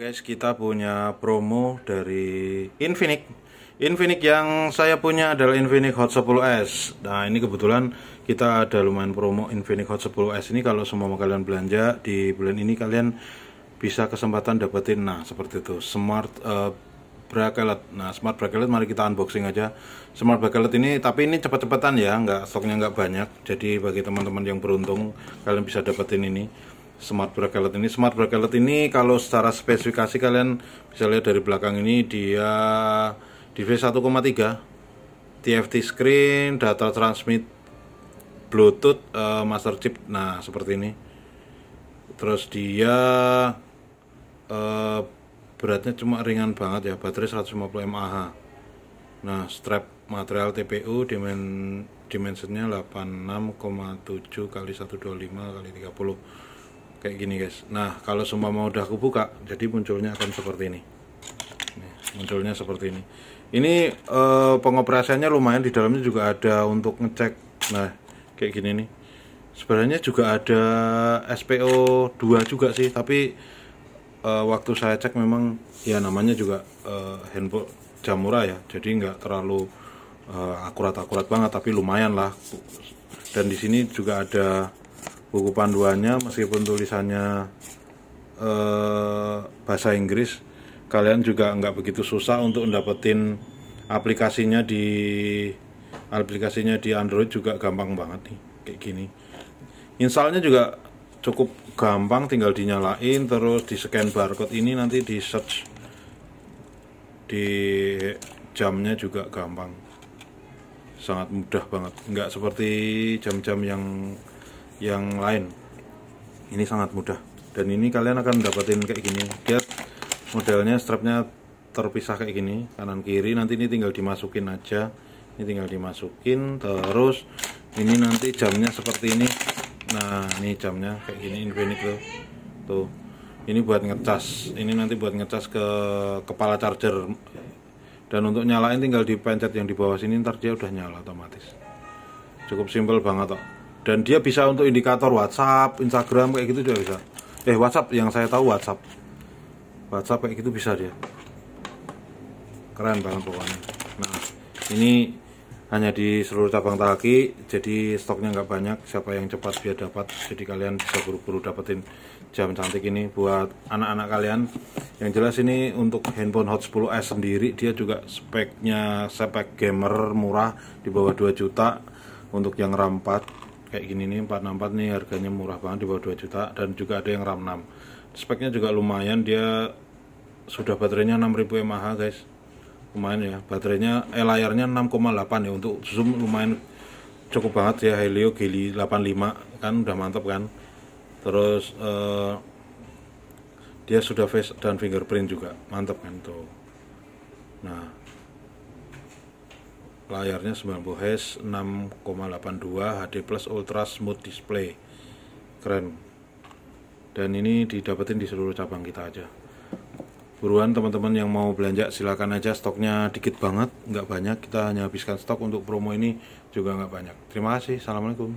Guys, kita punya promo dari Infinix. Infinix yang saya punya adalah Infinix Hot 10S. Nah, ini kebetulan kita ada lumayan promo Infinix Hot 10S ini kalau semua kalian belanja di bulan ini kalian bisa kesempatan dapetin nah seperti itu smart uh, eh, bracelet. Nah, smart bracelet mari kita unboxing aja. Smart bracelet ini tapi ini cepat-cepatan ya, nggak stoknya nggak banyak. Jadi bagi teman-teman yang beruntung kalian bisa dapetin ini smart bracelet ini smart bracelet ini kalau secara spesifikasi kalian bisa lihat dari belakang ini dia device 1,3 TFT screen data transmit Bluetooth uh, master chip nah seperti ini terus dia uh, beratnya cuma ringan banget ya baterai 150 mAh nah strap material TPU dimen dimensinya 86,7 kali 125 kali 30 kayak gini guys nah kalau semua mau udah aku buka jadi munculnya akan seperti ini munculnya seperti ini ini eh, pengoperasiannya lumayan di dalamnya juga ada untuk ngecek nah kayak gini nih sebenarnya juga ada SPO 2 juga sih tapi eh, waktu saya cek memang ya namanya juga eh, handphone jamura ya jadi nggak terlalu eh, akurat-akurat banget tapi lumayan lah dan di sini juga ada buku panduannya meskipun tulisannya eh, bahasa Inggris kalian juga nggak begitu susah untuk mendapetin aplikasinya di aplikasinya di Android juga gampang banget nih kayak gini installnya juga cukup gampang tinggal dinyalain terus di scan barcode ini nanti di search di jamnya juga gampang sangat mudah banget nggak seperti jam-jam yang yang lain ini sangat mudah dan ini kalian akan dapetin kayak gini lihat modelnya strapnya terpisah kayak gini kanan kiri nanti ini tinggal dimasukin aja ini tinggal dimasukin terus ini nanti jamnya seperti ini nah ini jamnya kayak gini infinite tuh tuh ini buat ngecas ini nanti buat ngecas ke kepala charger dan untuk nyalain tinggal dipencet yang di bawah sini ntar dia udah nyala otomatis cukup simpel banget kok dan dia bisa untuk indikator WhatsApp, Instagram kayak gitu juga bisa. Eh WhatsApp yang saya tahu WhatsApp, WhatsApp kayak gitu bisa dia. Keren banget pokoknya. Nah ini hanya di seluruh cabang Taki, jadi stoknya nggak banyak. Siapa yang cepat biar dapat. Jadi kalian bisa buru-buru dapetin jam cantik ini buat anak-anak kalian. Yang jelas ini untuk handphone Hot 10s sendiri dia juga speknya spek gamer murah di bawah 2 juta untuk yang RAM 4 kayak gini nih 464 nih harganya murah banget di bawah 2 juta dan juga ada yang RAM 6 speknya juga lumayan dia sudah baterainya 6000 mAh guys lumayan ya baterainya eh layarnya 6,8 ya untuk zoom lumayan cukup banget ya Helio G85 kan udah mantap kan terus eh, dia sudah face dan fingerprint juga mantap kan tuh nah layarnya 90 Hz 6,82 HD plus ultra smooth display keren dan ini didapetin di seluruh cabang kita aja buruan teman-teman yang mau belanja silahkan aja stoknya dikit banget nggak banyak kita hanya habiskan stok untuk promo ini juga nggak banyak terima kasih assalamualaikum